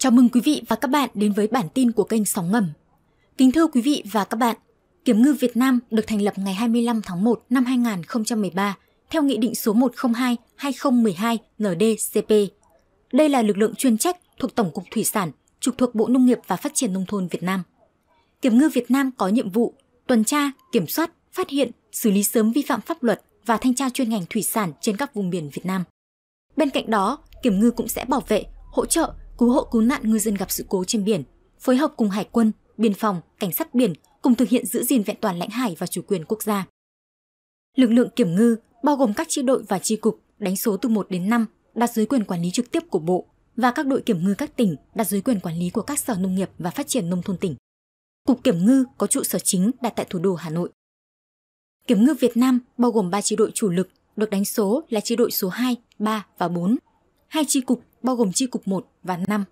Chào mừng quý vị và các bạn đến với bản tin của kênh Sóng Ngầm. Kính thưa quý vị và các bạn, Kiểm ngư Việt Nam được thành lập ngày 25 tháng 1 năm 2013 theo Nghị định số 102-2012-NDCP. Đây là lực lượng chuyên trách thuộc Tổng cục Thủy sản, trực thuộc Bộ Nông nghiệp và Phát triển Nông thôn Việt Nam. Kiểm ngư Việt Nam có nhiệm vụ tuần tra, kiểm soát, phát hiện, xử lý sớm vi phạm pháp luật và thanh tra chuyên ngành thủy sản trên các vùng biển Việt Nam. Bên cạnh đó, Kiểm ngư cũng sẽ bảo vệ, hỗ trợ cứu hộ cứu nạn ngư dân gặp sự cố trên biển, phối hợp cùng hải quân, biên phòng, cảnh sát biển cùng thực hiện giữ gìn vẹn toàn lãnh hải và chủ quyền quốc gia. Lực lượng kiểm ngư bao gồm các chi đội và chi cục đánh số từ 1 đến 5 đặt dưới quyền quản lý trực tiếp của Bộ và các đội kiểm ngư các tỉnh đặt dưới quyền quản lý của các sở nông nghiệp và phát triển nông thôn tỉnh. Cục Kiểm ngư có trụ sở chính đặt tại thủ đô Hà Nội. Kiểm ngư Việt Nam bao gồm 3 chi đội chủ lực được đánh số là chi đội số 2, 3 và 4. Hai chi cục bao gồm chi cục 1 và 5.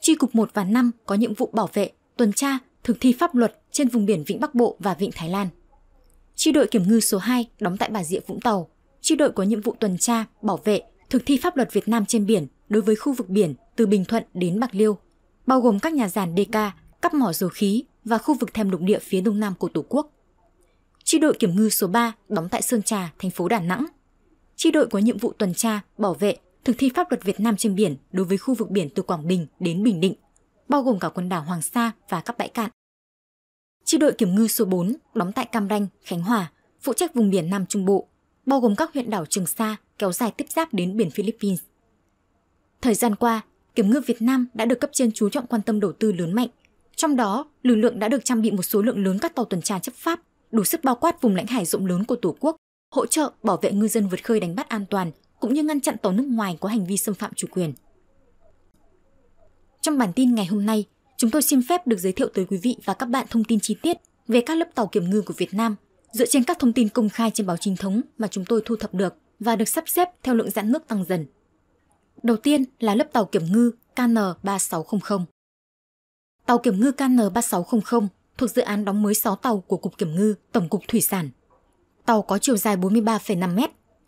Chi cục 1 và 5 có nhiệm vụ bảo vệ, tuần tra, thực thi pháp luật trên vùng biển Vịnh Bắc Bộ và Vịnh Thái Lan. Chi đội kiểm ngư số 2 đóng tại Bà Rịa Vũng Tàu. Chi đội có nhiệm vụ tuần tra, bảo vệ, thực thi pháp luật Việt Nam trên biển đối với khu vực biển từ Bình Thuận đến Bạc Liêu, bao gồm các nhà giàn DK, cắp mỏ dầu khí và khu vực thềm lục địa phía đông nam của Tổ quốc. Chi đội kiểm ngư số 3 đóng tại Sơn Trà, thành phố Đà Nẵng. Chi đội có nhiệm vụ tuần tra, bảo vệ, thực thi pháp luật Việt Nam trên biển đối với khu vực biển từ Quảng Bình đến Bình Định, bao gồm cả quần đảo Hoàng Sa và các bãi cạn. Chi đội kiểm ngư số 4 đóng tại Cam Ranh, Khánh Hòa, phụ trách vùng biển Nam Trung Bộ, bao gồm các huyện đảo Trường Sa kéo dài tiếp giáp đến biển Philippines. Thời gian qua, kiểm ngư Việt Nam đã được cấp trên chú trọng quan tâm đầu tư lớn mạnh. Trong đó, lực lượng đã được trang bị một số lượng lớn các tàu tuần tra chấp pháp, đủ sức bao quát vùng lãnh hải rộng lớn của Tổ quốc, hỗ trợ bảo vệ ngư dân vượt khơi đánh bắt an toàn cũng như ngăn chặn tàu nước ngoài có hành vi xâm phạm chủ quyền. Trong bản tin ngày hôm nay, chúng tôi xin phép được giới thiệu tới quý vị và các bạn thông tin chi tiết về các lớp tàu kiểm ngư của Việt Nam dựa trên các thông tin công khai trên báo chính thống mà chúng tôi thu thập được và được sắp xếp theo lượng giãn nước tăng dần. Đầu tiên là lớp tàu kiểm ngư KN3600. Tàu kiểm ngư KN3600 thuộc dự án đóng mới 6 tàu của Cục Kiểm ngư Tổng cục Thủy sản. Tàu có chiều dài 43,5 m,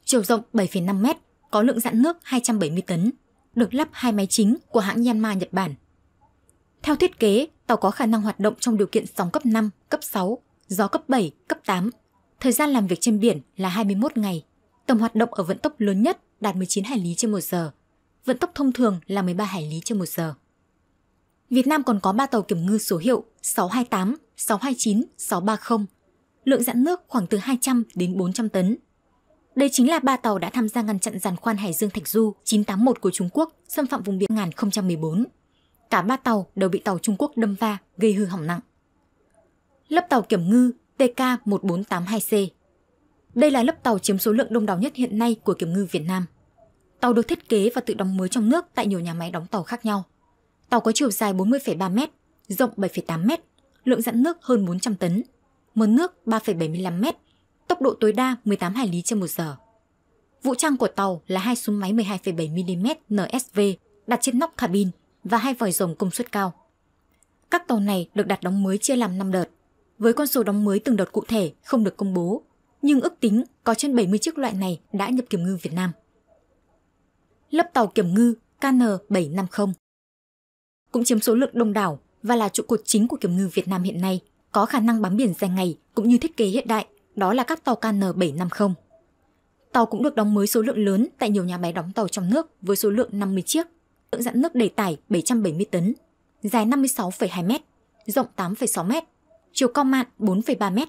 chiều rộng 7,5 m có lượng dạn nước 270 tấn, được lắp hai máy chính của hãng Yanma Nhật Bản. Theo thiết kế, tàu có khả năng hoạt động trong điều kiện sóng cấp 5, cấp 6, gió cấp 7, cấp 8. Thời gian làm việc trên biển là 21 ngày. Tầm hoạt động ở vận tốc lớn nhất đạt 19 hải lý trên một giờ. Vận tốc thông thường là 13 hải lý trên một giờ. Việt Nam còn có 3 tàu kiểm ngư số hiệu 628, 629, 630. Lượng dãn nước khoảng từ 200 đến 400 tấn. Đây chính là ba tàu đã tham gia ngăn chặn giàn khoan Hải Dương Thạch Du 981 của Trung Quốc xâm phạm vùng biển 2014. Cả ba tàu đều bị tàu Trung Quốc đâm va, gây hư hỏng nặng. Lớp tàu kiểm ngư TK1482C Đây là lớp tàu chiếm số lượng đông đảo nhất hiện nay của kiểm ngư Việt Nam. Tàu được thiết kế và tự đóng mới trong nước tại nhiều nhà máy đóng tàu khác nhau. Tàu có chiều dài 40,3 m, rộng 7,8 m, lượng dẫn nước hơn 400 tấn, mớn nước 3,75 m, tốc độ tối đa 18 hải lý trên một giờ. Vũ trang của tàu là hai súng máy 12,7mm NSV đặt trên nóc cabin và hai vòi rồng công suất cao. Các tàu này được đặt đóng mới chia làm 5 đợt, với con số đóng mới từng đợt cụ thể không được công bố, nhưng ước tính có trên 70 chiếc loại này đã nhập kiểm ngư Việt Nam. Lớp tàu kiểm ngư KN750 cũng chiếm số lượng đông đảo và là trụ cột chính của kiểm ngư Việt Nam hiện nay, có khả năng bám biển dài ngày cũng như thiết kế hiện đại đó là các tàu KN750. Tàu cũng được đóng mới số lượng lớn tại nhiều nhà máy đóng tàu trong nước với số lượng 50 chiếc, lượng dãn nước đầy tải 770 tấn, dài 56,2 m, rộng 8,6 m, chiều cao mạn 4,3 m,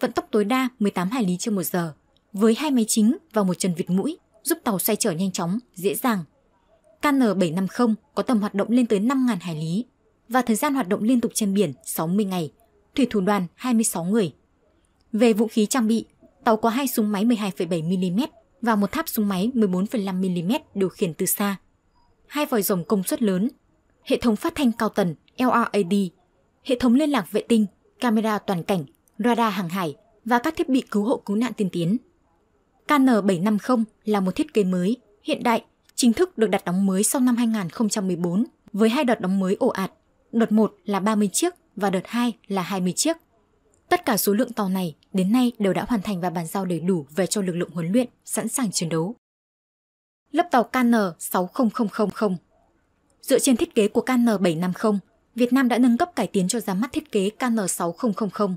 vận tốc tối đa 18 hải lý trên một giờ, với hai máy chính và một chân vịt mũi, giúp tàu xoay trở nhanh chóng, dễ dàng. KN750 có tầm hoạt động lên tới 5.000 hải lý và thời gian hoạt động liên tục trên biển 60 ngày, thủy thủ đoàn 26 người. Về vũ khí trang bị, tàu có hai súng máy 12,7mm và một tháp súng máy 14,5mm điều khiển từ xa. Hai vòi rồng công suất lớn, hệ thống phát thanh cao tần LRAD, hệ thống liên lạc vệ tinh, camera toàn cảnh, radar hàng hải và các thiết bị cứu hộ cứu nạn tiên tiến. KN750 là một thiết kế mới, hiện đại, chính thức được đặt đóng mới sau năm 2014 với hai đợt đóng mới ổ ạt. Đợt 1 là 30 chiếc và đợt 2 là 20 chiếc. Tất cả số lượng tàu này đến nay đều đã hoàn thành và bàn giao đầy đủ về cho lực lượng huấn luyện, sẵn sàng chiến đấu. Lớp tàu KN60000 Dựa trên thiết kế của KN750, Việt Nam đã nâng cấp cải tiến cho ra mắt thiết kế KN6000.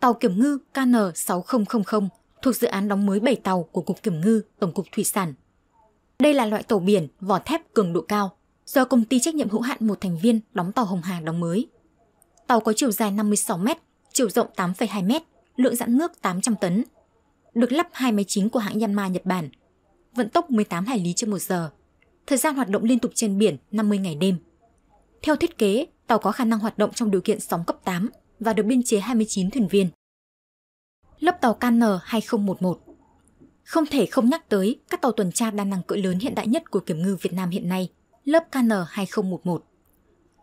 Tàu kiểm ngư KN6000 thuộc dự án đóng mới 7 tàu của Cục Kiểm ngư Tổng cục Thủy sản. Đây là loại tàu biển vỏ thép cường độ cao do công ty trách nhiệm hữu hạn một thành viên đóng tàu Hồng Hà đóng mới. Tàu có chiều dài 56 mét chiều rộng 8,2 mét, lượng giãn nước 800 tấn, được lắp hai máy chính của hãng Yanma Nhật Bản, vận tốc 18 hải lý trên một giờ, thời gian hoạt động liên tục trên biển 50 ngày đêm. Theo thiết kế, tàu có khả năng hoạt động trong điều kiện sóng cấp 8 và được biên chế 29 thuyền viên. Lớp tàu KN2011 Không thể không nhắc tới các tàu tuần tra đa năng cỡ lớn hiện đại nhất của kiểm ngư Việt Nam hiện nay, lớp KN2011.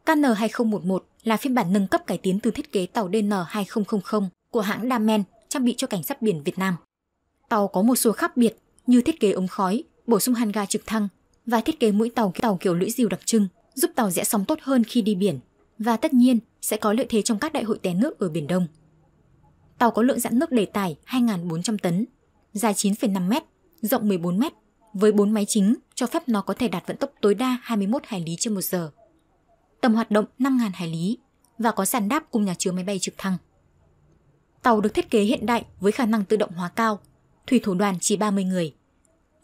KN2011 là phiên bản nâng cấp cải tiến từ thiết kế tàu DN2000 của hãng Damen trang bị cho cảnh sát biển Việt Nam. Tàu có một số khác biệt như thiết kế ống khói, bổ sung hàn ga trực thăng và thiết kế mũi tàu tàu kiểu lưỡi diều đặc trưng, giúp tàu rẽ sóng tốt hơn khi đi biển và tất nhiên sẽ có lợi thế trong các đại hội té nước ở Biển Đông. Tàu có lượng dãn nước đầy tải 2.400 tấn, dài 9,5 m, rộng 14 m, với 4 máy chính cho phép nó có thể đạt vận tốc tối đa 21 hải lý trên một giờ tầm hoạt động 5.000 hải lý và có sàn đáp cùng nhà chứa máy bay trực thăng. Tàu được thiết kế hiện đại với khả năng tự động hóa cao, thủy thủ đoàn chỉ 30 người.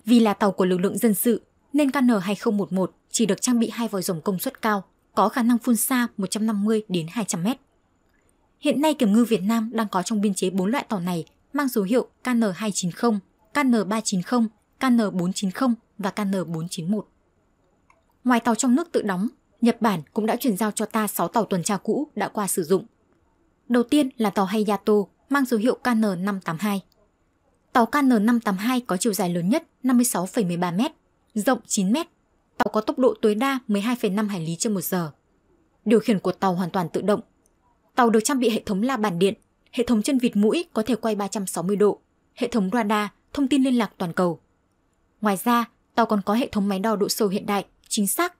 Vì là tàu của lực lượng dân sự nên KN-2011 chỉ được trang bị hai vòi rồng công suất cao, có khả năng phun xa 150 đến 200 mét. Hiện nay Kiểm ngư Việt Nam đang có trong biên chế 4 loại tàu này mang số hiệu KN290, KN390, KN490 và KN491. Ngoài tàu trong nước tự đóng Nhật Bản cũng đã chuyển giao cho ta 6 tàu tuần tra cũ đã qua sử dụng. Đầu tiên là tàu Hayato mang số hiệu KN582. Tàu KN582 có chiều dài lớn nhất 56,13 m, rộng 9 m. Tàu có tốc độ tối đa 12,5 hải lý trên một giờ. Điều khiển của tàu hoàn toàn tự động. Tàu được trang bị hệ thống la bàn điện, hệ thống chân vịt mũi có thể quay 360 độ, hệ thống radar, thông tin liên lạc toàn cầu. Ngoài ra, tàu còn có hệ thống máy đo độ sâu hiện đại, chính xác.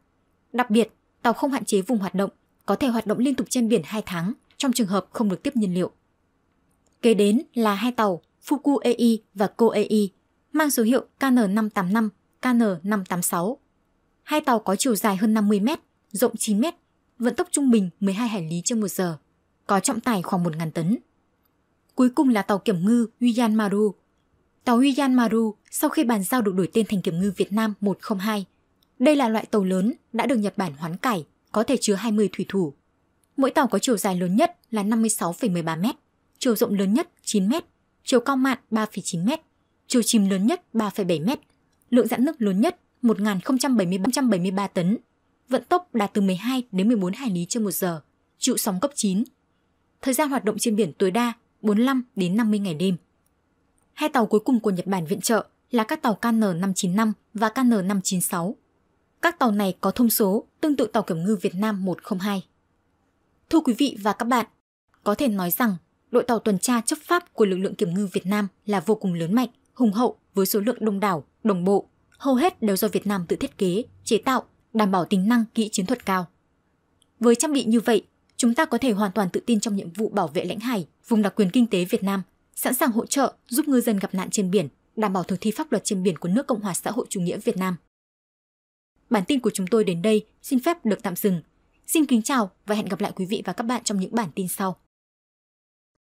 Đặc biệt, tàu không hạn chế vùng hoạt động, có thể hoạt động liên tục trên biển 2 tháng trong trường hợp không được tiếp nhiên liệu. Kế đến là hai tàu Fuku EI và Ko EI mang số hiệu KN585, KN586. Hai tàu có chiều dài hơn 50 m, rộng 9 m, vận tốc trung bình 12 hải lý trên một giờ, có trọng tải khoảng 1.000 tấn. Cuối cùng là tàu kiểm ngư Uyan Maru. Tàu Uyan Maru sau khi bàn giao được đổi tên thành kiểm ngư Việt Nam 102 đây là loại tàu lớn đã được Nhật Bản hoán cải, có thể chứa 20 thủy thủ. Mỗi tàu có chiều dài lớn nhất là 56,13 m, chiều rộng lớn nhất 9 m, chiều cao mạn 3,9 m, chiều chìm lớn nhất 3,7 m, lượng giãn nước lớn nhất 1.073 tấn, vận tốc đạt từ 12 đến 14 hải lý trên một giờ, chịu sóng cấp 9. Thời gian hoạt động trên biển tối đa 45 đến 50 ngày đêm. Hai tàu cuối cùng của Nhật Bản viện trợ là các tàu KN-595 và KN-596 các tàu này có thông số tương tự tàu kiểm ngư Việt Nam 102. Thưa quý vị và các bạn, có thể nói rằng đội tàu tuần tra chấp pháp của lực lượng kiểm ngư Việt Nam là vô cùng lớn mạnh, hùng hậu với số lượng đông đảo, đồng bộ, hầu hết đều do Việt Nam tự thiết kế, chế tạo, đảm bảo tính năng kỹ chiến thuật cao. Với trang bị như vậy, chúng ta có thể hoàn toàn tự tin trong nhiệm vụ bảo vệ lãnh hải, vùng đặc quyền kinh tế Việt Nam, sẵn sàng hỗ trợ giúp ngư dân gặp nạn trên biển, đảm bảo thực thi pháp luật trên biển của nước Cộng hòa xã hội chủ nghĩa Việt Nam. Bản tin của chúng tôi đến đây xin phép được tạm dừng. Xin kính chào và hẹn gặp lại quý vị và các bạn trong những bản tin sau.